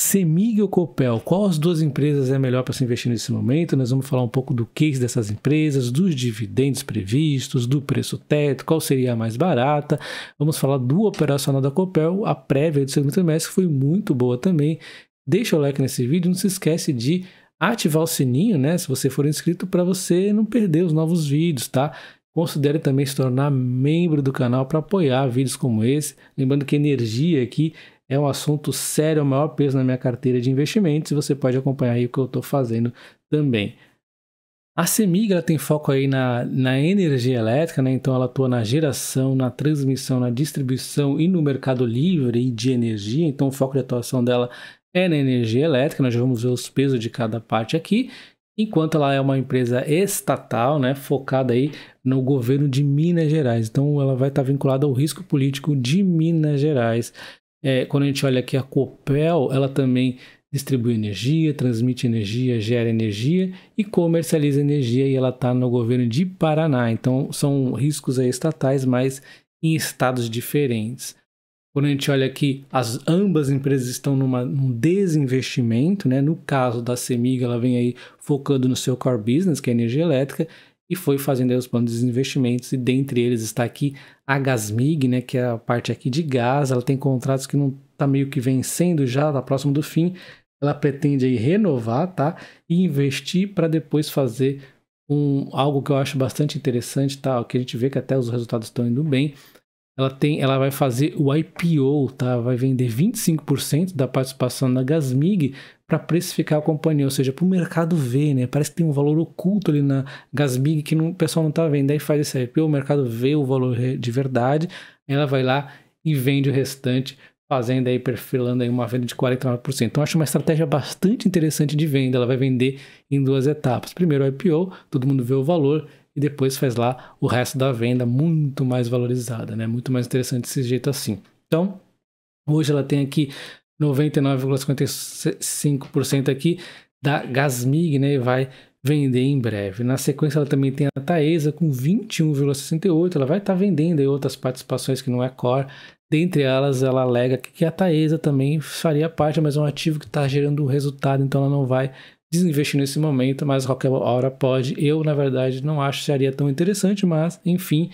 Semig ou Copel, qual as duas empresas é melhor para se investir nesse momento? Nós vamos falar um pouco do case dessas empresas, dos dividendos previstos, do preço teto, qual seria a mais barata. Vamos falar do operacional da Copel, a prévia do segundo trimestre foi muito boa também. Deixa o like nesse vídeo, não se esquece de ativar o sininho, né? Se você for inscrito, para você não perder os novos vídeos, tá? Considere também se tornar membro do canal para apoiar vídeos como esse. Lembrando que energia aqui é um assunto sério, é o maior peso na minha carteira de investimentos e você pode acompanhar aí o que eu estou fazendo também. A Semigra tem foco aí na, na energia elétrica, né? então ela atua na geração, na transmissão, na distribuição e no mercado livre de energia, então o foco de atuação dela é na energia elétrica, nós já vamos ver os pesos de cada parte aqui, enquanto ela é uma empresa estatal, né? focada aí no governo de Minas Gerais, então ela vai estar vinculada ao risco político de Minas Gerais, é, quando a gente olha aqui a Copel, ela também distribui energia, transmite energia, gera energia e comercializa energia e ela está no governo de Paraná. Então são riscos estatais, mas em estados diferentes. Quando a gente olha aqui, as ambas empresas estão numa, num desinvestimento, né? No caso da Semig, ela vem aí focando no seu core business, que é energia elétrica, e foi fazendo os planos de investimentos, e dentre eles está aqui a Gasmig, né, que é a parte aqui de gás, ela tem contratos que não está meio que vencendo já, está próximo do fim, ela pretende aí renovar, tá, e investir para depois fazer um, algo que eu acho bastante interessante, tá, que a gente vê que até os resultados estão indo bem, ela, tem, ela vai fazer o IPO, tá? Vai vender 25% da participação na Gasmig para precificar a companhia, ou seja, para o mercado ver, né? Parece que tem um valor oculto ali na Gasmig que não, o pessoal não está vendo. Aí faz esse IPO, o mercado vê o valor de verdade, ela vai lá e vende o restante fazendo aí, perfilando aí uma venda de 49%. Então, acho uma estratégia bastante interessante de venda. Ela vai vender em duas etapas. Primeiro, o IPO, todo mundo vê o valor e depois faz lá o resto da venda muito mais valorizada, né? Muito mais interessante desse jeito assim. Então, hoje ela tem aqui 99,55% aqui da Gasmig, né? E vai vender em breve. Na sequência, ela também tem a Taesa com 21,68%. Ela vai estar tá vendendo outras participações que não é core. Dentre elas, ela alega que a Taesa também faria parte, mas é um ativo que está gerando resultado, então ela não vai desinvestir nesse momento, mas qualquer hora pode. Eu, na verdade, não acho que seria tão interessante, mas, enfim,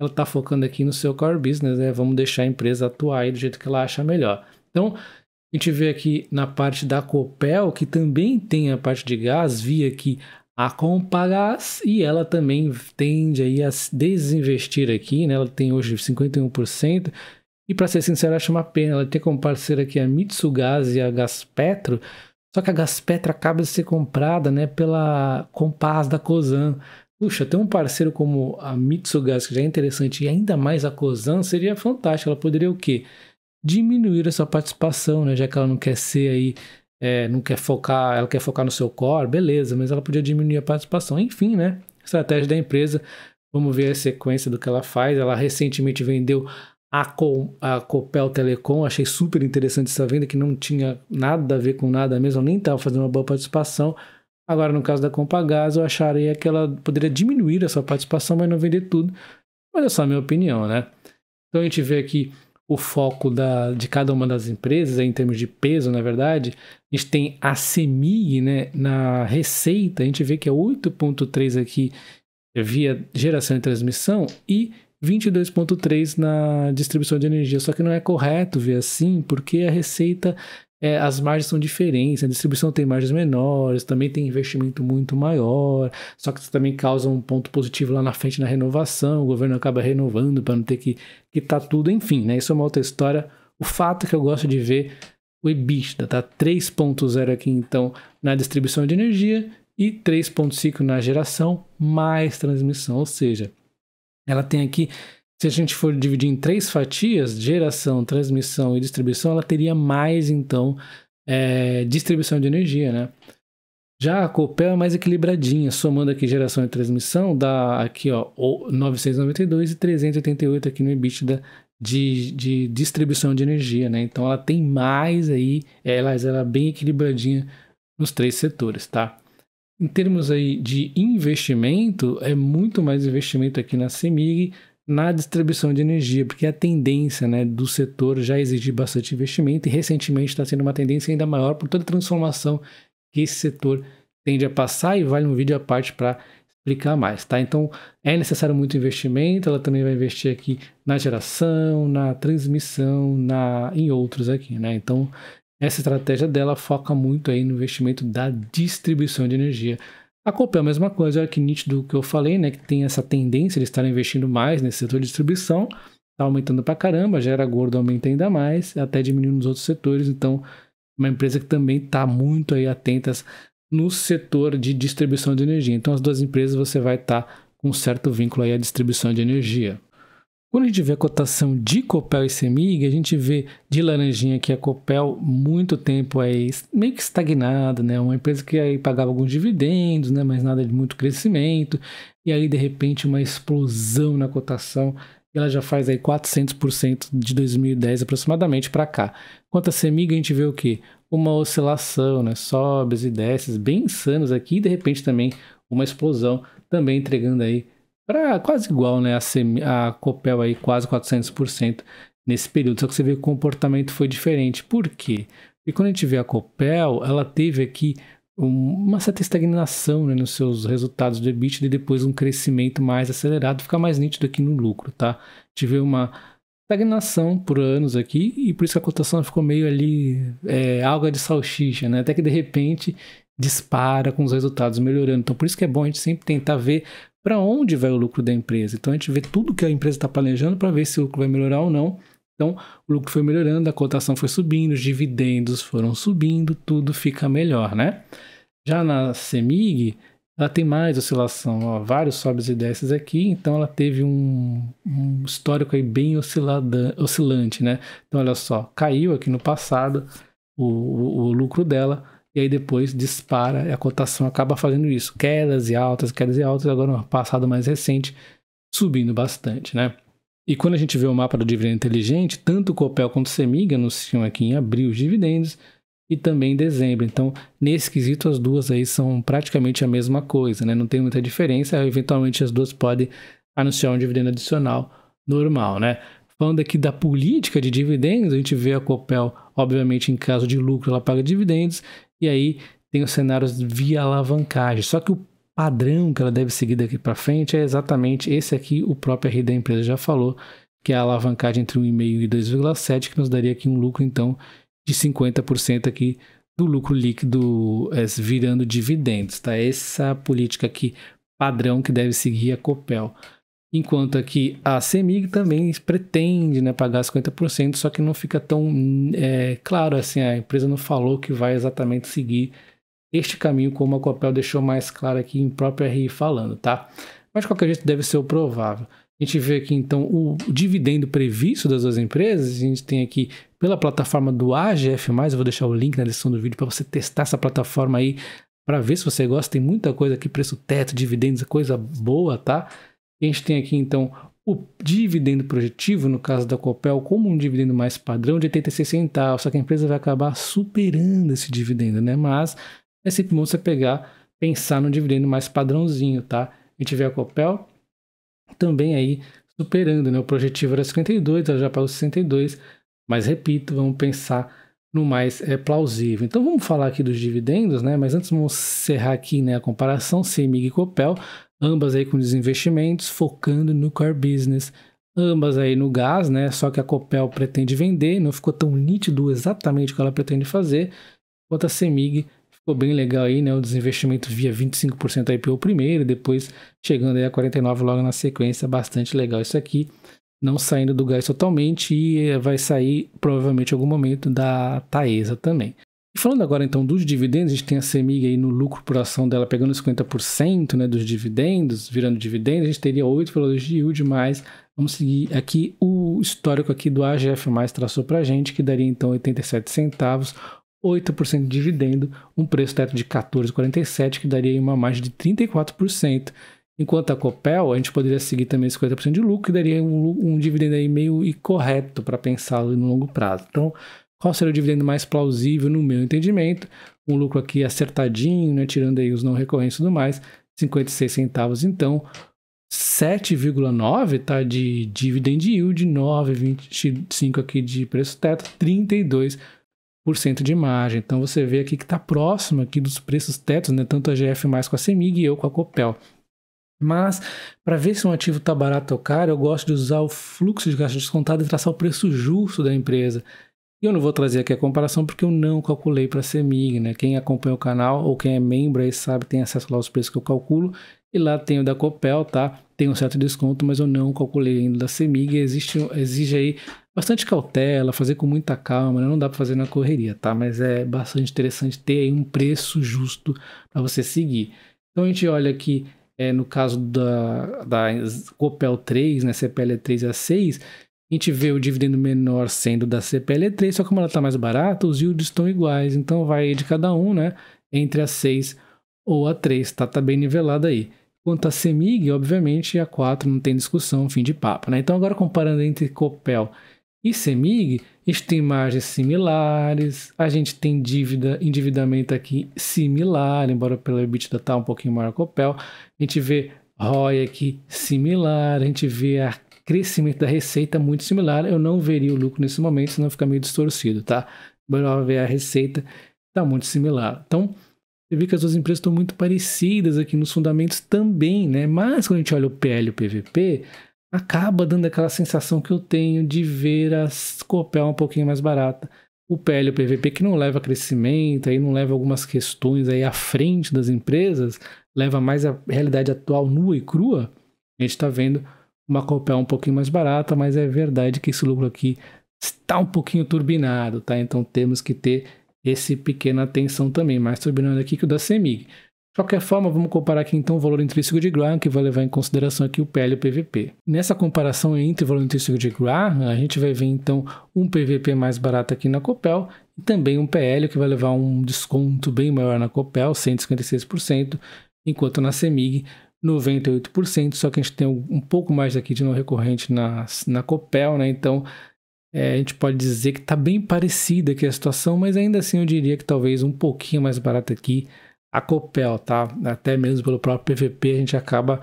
ela está focando aqui no seu core business, né? Vamos deixar a empresa atuar aí do jeito que ela acha melhor. Então, a gente vê aqui na parte da Copel, que também tem a parte de gás, via aqui a Compagás, e ela também tende aí a desinvestir aqui, né? Ela tem hoje 51%. E para ser sincero, acho uma pena. Ela ter como parceira aqui a Mitsugás e a Gaspetro, Petro só que a Gaspetra acaba de ser comprada né, pela Compass da Cosan. Puxa, ter um parceiro como a Mitsugas, que já é interessante, e ainda mais a Cosan, seria fantástico. Ela poderia o quê? Diminuir a sua participação, né? Já que ela não quer ser aí, é, não quer focar, ela quer focar no seu core, beleza, mas ela podia diminuir a participação. Enfim, né? Estratégia da empresa. Vamos ver a sequência do que ela faz. Ela recentemente vendeu a, Com, a Copel Telecom, achei super interessante essa venda, que não tinha nada a ver com nada mesmo, nem estava fazendo uma boa participação. Agora, no caso da Compagás, eu acharia que ela poderia diminuir a sua participação, mas não vender tudo. Mas é só a minha opinião, né? Então a gente vê aqui o foco da, de cada uma das empresas, em termos de peso, na verdade. A gente tem a CEMIG né, na receita, a gente vê que é 8,3% aqui via geração e transmissão e 22,3 na distribuição de energia. Só que não é correto ver assim, porque a receita, é, as margens são diferentes. A distribuição tem margens menores, também tem investimento muito maior. Só que isso também causa um ponto positivo lá na frente na renovação. O governo acaba renovando para não ter que quitar tá tudo. Enfim, né? Isso é uma outra história. O fato é que eu gosto de ver o EBITDA, tá? 3.0 aqui então na distribuição de energia e 3.5 na geração mais transmissão, ou seja, ela tem aqui, se a gente for dividir em três fatias, geração, transmissão e distribuição, ela teria mais, então, é, distribuição de energia, né? Já a Copel é mais equilibradinha, somando aqui geração e transmissão, dá aqui ó, 992 e 388 aqui no EBITDA de, de distribuição de energia, né? Então ela tem mais aí, ela, ela é bem equilibradinha nos três setores, tá? Em termos aí de investimento, é muito mais investimento aqui na CEMIG na distribuição de energia, porque a tendência né, do setor já exigir bastante investimento e recentemente está sendo uma tendência ainda maior por toda a transformação que esse setor tende a passar e vale um vídeo à parte para explicar mais, tá? Então é necessário muito investimento, ela também vai investir aqui na geração, na transmissão, na em outros aqui, né? Então essa estratégia dela foca muito aí no investimento da distribuição de energia. A Copel, a mesma coisa, olha que nítido que eu falei, né? Que tem essa tendência de estar investindo mais nesse setor de distribuição, está aumentando para caramba, já era gordo, aumenta ainda mais, até diminuindo nos outros setores, então uma empresa que também está muito aí atentas no setor de distribuição de energia. Então as duas empresas você vai estar tá com certo vínculo aí à distribuição de energia. Quando a gente vê a cotação de Copel e Semig, a gente vê de laranjinha que a é Copel muito tempo aí meio que estagnada, né? Uma empresa que aí pagava alguns dividendos, né? Mas nada de muito crescimento. E aí de repente uma explosão na cotação. ela já faz aí 400% de 2010 aproximadamente para cá. Quanto a Semig, a gente vê o quê? Uma oscilação, né? Sobes e desces bem insanos aqui e de repente também uma explosão, também entregando aí para quase igual, né? A, Sem, a Copel aí quase 400% nesse período. Só que você vê que o comportamento foi diferente. Por quê? Porque quando a gente vê a Copel, ela teve aqui uma certa estagnação né, nos seus resultados de EBITDA e depois um crescimento mais acelerado, fica mais nítido aqui no lucro, tá? Tive uma estagnação por anos aqui e por isso que a cotação ficou meio ali é, alga de salsicha, né? Até que de repente dispara com os resultados melhorando. Então por isso que é bom a gente sempre tentar ver para onde vai o lucro da empresa. Então a gente vê tudo que a empresa está planejando para ver se o lucro vai melhorar ou não. Então o lucro foi melhorando, a cotação foi subindo, os dividendos foram subindo, tudo fica melhor, né? Já na CEMIG, ela tem mais oscilação, ó, vários sobes e desces aqui, então ela teve um, um histórico aí bem oscilada, oscilante, né? Então olha só, caiu aqui no passado o, o, o lucro dela, e aí depois dispara e a cotação acaba fazendo isso. Quedas e altas, quedas e altas, agora no passado mais recente, subindo bastante, né? E quando a gente vê o mapa do dividendo inteligente, tanto Copel quanto o Semig anunciam aqui em abril os dividendos e também em dezembro. Então, nesse quesito, as duas aí são praticamente a mesma coisa, né? Não tem muita diferença, eventualmente as duas podem anunciar um dividendo adicional normal, né? Falando aqui da política de dividendos, a gente vê a Copel, obviamente, em caso de lucro, ela paga dividendos, e aí tem os cenários via alavancagem. Só que o padrão que ela deve seguir daqui para frente é exatamente esse aqui, o próprio RI da empresa já falou, que é a alavancagem entre 1,5 e 2,7, que nos daria aqui um lucro, então, de 50% aqui do lucro líquido é, virando dividendos, tá? Essa é política aqui padrão que deve seguir a Copel. Enquanto aqui a CEMIG também pretende né, pagar 50%, só que não fica tão é, claro assim, a empresa não falou que vai exatamente seguir este caminho, como a Copel deixou mais claro aqui em própria RI falando, tá? Mas de qualquer jeito deve ser o provável. A gente vê aqui então o dividendo previsto das duas empresas. A gente tem aqui pela plataforma do AGF, eu vou deixar o link na descrição do vídeo para você testar essa plataforma aí, para ver se você gosta. Tem muita coisa aqui: preço teto, dividendos, coisa boa, tá? a gente tem aqui então o dividendo projetivo, no caso da Copel, como um dividendo mais padrão de 86 centavos, só que a empresa vai acabar superando esse dividendo, né? Mas é sempre bom você pegar, pensar no dividendo mais padrãozinho, tá? a gente vê a Copel também aí superando, né? O projetivo era 52, ela já pagou 62, mas repito, vamos pensar no mais é plausível. Então vamos falar aqui dos dividendos, né? Mas antes vamos encerrar aqui, né, a comparação CEMIG e Copel ambas aí com desinvestimentos, focando no core business, ambas aí no gás, né? Só que a Copel pretende vender, não ficou tão nítido exatamente o que ela pretende fazer, enquanto a Semig ficou bem legal aí, né? O desinvestimento via 25% IPO primeiro, depois chegando aí a 49 logo na sequência, bastante legal isso aqui. Não saindo do gás totalmente e vai sair provavelmente em algum momento da Taesa também. E falando agora então dos dividendos, a gente tem a CEMIG aí no lucro por ação dela pegando 50% né, dos dividendos, virando dividendos, a gente teria 8 valores de yield mais. Vamos seguir aqui o histórico aqui do AGF mais traçou para a gente, que daria então 87 centavos, 8% de dividendo, um preço teto de 14,47, que daria uma margem de 34%. Enquanto a Copel, a gente poderia seguir também 50% de lucro, que daria um, um dividendo aí meio correto para pensá-lo no longo prazo. Então, qual seria o dividendo mais plausível no meu entendimento? Um lucro aqui acertadinho, né? tirando aí os não recorrentes e tudo mais, 56 centavos então. 7,9 tá de dividend yield, 9,25 aqui de preço teto, 32 de margem. Então você vê aqui que está próximo aqui dos preços tetos, né? Tanto a GF mais com a Semig e eu com a Copel. Mas para ver se um ativo está barato ou caro, eu gosto de usar o fluxo de caixa descontado e traçar o preço justo da empresa. E eu não vou trazer aqui a comparação porque eu não calculei para a Semig, né? Quem acompanha o canal ou quem é membro aí sabe, tem acesso lá aos preços que eu calculo. E lá tem o da Copel, tá? Tem um certo desconto, mas eu não calculei ainda da CEMIG. Existe, exige aí bastante cautela, fazer com muita calma, né? não dá para fazer na correria, tá? Mas é bastante interessante ter aí um preço justo para você seguir. Então a gente olha aqui, é, no caso da, da Copel 3, né? CPL 3 a 6, a gente vê o dividendo menor sendo da CPL3, só que como ela está mais barata, os yields estão iguais. Então vai de cada um, né? Entre a 6 ou a 3, está Tá bem nivelado aí. Quanto a CEMIG, obviamente, a 4 não tem discussão, fim de papo, né? Então agora comparando entre Copel e CEMIG, a gente tem margens similares, a gente tem dívida, endividamento aqui similar, embora pelo EBITDA está um pouquinho maior a Copel. A gente vê ROI aqui similar, a gente vê a crescimento da receita muito similar. Eu não veria o lucro nesse momento, senão fica meio distorcido, tá? Melhor ver a receita, tá muito similar. Então, você vê que as duas empresas estão muito parecidas aqui nos fundamentos também, né? Mas quando a gente olha o PL e o PVP, acaba dando aquela sensação que eu tenho de ver a Copel um pouquinho mais barata. O PL e o PVP que não leva a crescimento, aí não leva algumas questões aí à frente das empresas, leva mais a realidade atual nua e crua. A gente está vendo uma Copel um pouquinho mais barata, mas é verdade que esse lucro aqui está um pouquinho turbinado, tá? Então temos que ter esse pequena atenção também, mais turbinado aqui que o da CEMIG. De qualquer forma, vamos comparar aqui então o valor intrínseco de Graham, que vai levar em consideração aqui o PL e o PVP. Nessa comparação entre o valor intrínseco de Graham, a gente vai ver então um PVP mais barato aqui na Copel e também um PL que vai levar um desconto bem maior na Copel, 156%, enquanto na CEMIG 98%, só que a gente tem um pouco mais aqui de não recorrente na, na Copel, né? Então, é, a gente pode dizer que está bem parecida aqui a situação, mas ainda assim eu diria que talvez um pouquinho mais barata aqui a Copel, tá? Até mesmo pelo próprio PVP a gente acaba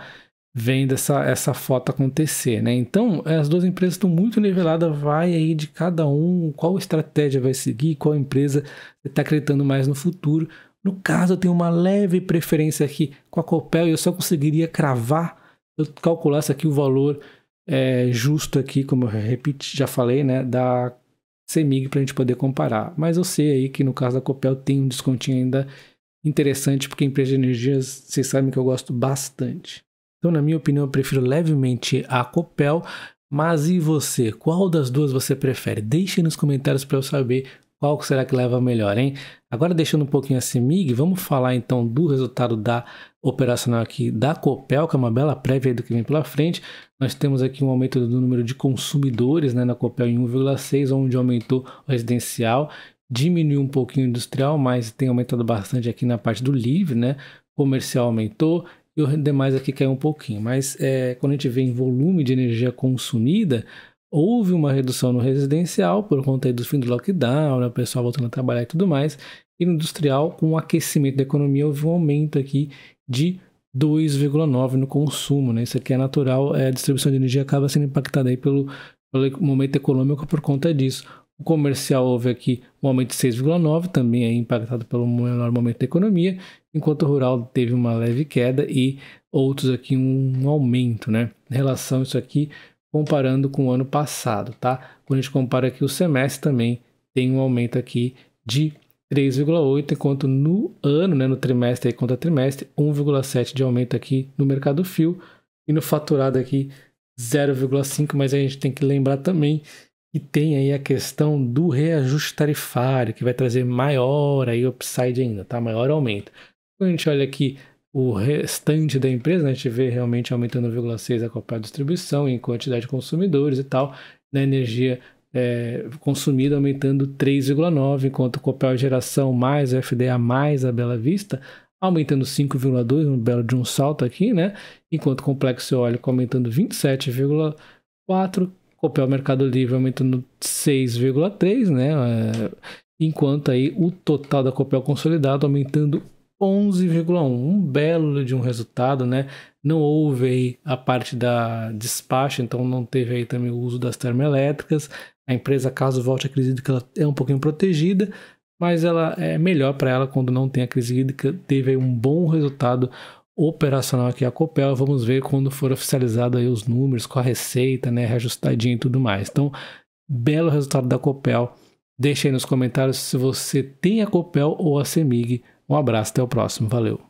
vendo essa, essa foto acontecer, né? Então, as duas empresas estão muito niveladas, vai aí de cada um, qual estratégia vai seguir, qual empresa está acreditando mais no futuro, no caso, eu tenho uma leve preferência aqui com a Copel e eu só conseguiria cravar, eu calculasse aqui o valor é, justo aqui, como eu já falei, né, da Semig para a gente poder comparar. Mas eu sei aí que no caso da Copel tem um descontinho ainda interessante, porque empresa de energias, vocês sabem que eu gosto bastante. Então, na minha opinião, eu prefiro levemente a Copel, mas e você? Qual das duas você prefere? Deixe nos comentários para eu saber qual será que leva melhor, hein? Agora deixando um pouquinho a CEMIG, vamos falar então do resultado da operacional aqui da Copel, que é uma bela prévia do que vem pela frente. Nós temos aqui um aumento do número de consumidores né, na Copel em 1,6, onde aumentou o residencial, diminuiu um pouquinho o industrial, mas tem aumentado bastante aqui na parte do livre, né? Comercial aumentou, e o demais aqui caiu um pouquinho. Mas é, quando a gente vê em volume de energia consumida, houve uma redução no residencial por conta do fim do lockdown, né, o pessoal voltando a trabalhar e tudo mais. E no industrial, com o aquecimento da economia, houve um aumento aqui de 2,9 no consumo. Né? Isso aqui é natural, é, a distribuição de energia acaba sendo impactada aí pelo, pelo momento econômico por conta disso. O comercial houve aqui um aumento de 6,9, também é impactado pelo menor momento da economia, enquanto o rural teve uma leve queda e outros aqui um aumento, né? Em relação a isso aqui, comparando com o ano passado, tá? Quando a gente compara aqui o semestre também tem um aumento aqui de 3,8, enquanto no ano, né, no trimestre aí contra trimestre, 1,7 de aumento aqui no mercado fio e no faturado aqui 0,5, mas a gente tem que lembrar também que tem aí a questão do reajuste tarifário, que vai trazer maior aí upside ainda, tá? Maior aumento. Quando a gente olha aqui o restante da empresa, né, a gente vê realmente aumentando 1,6 a compra distribuição em quantidade de consumidores e tal, na energia é, consumida aumentando 3,9, enquanto Copel Geração mais FDA mais a Bela Vista aumentando 5,2, um belo de um salto aqui, né? Enquanto Complexo óleo aumentando 27,4, Copel Mercado Livre aumentando 6,3, né? É, enquanto aí o total da Copel consolidado aumentando 11,1. Um belo de um resultado, né? Não houve aí a parte da despacho, então não teve aí também o uso das termoelétricas. A empresa, caso volte à crise ela é um pouquinho protegida, mas ela é melhor para ela quando não tem a crise hídrica. Teve aí um bom resultado operacional aqui a Copel. Vamos ver quando for oficializado aí os números com a receita, né, reajustadinha e tudo mais. Então, belo resultado da Copel. Deixe aí nos comentários se você tem a Copel ou a Semig um abraço, até o próximo. Valeu.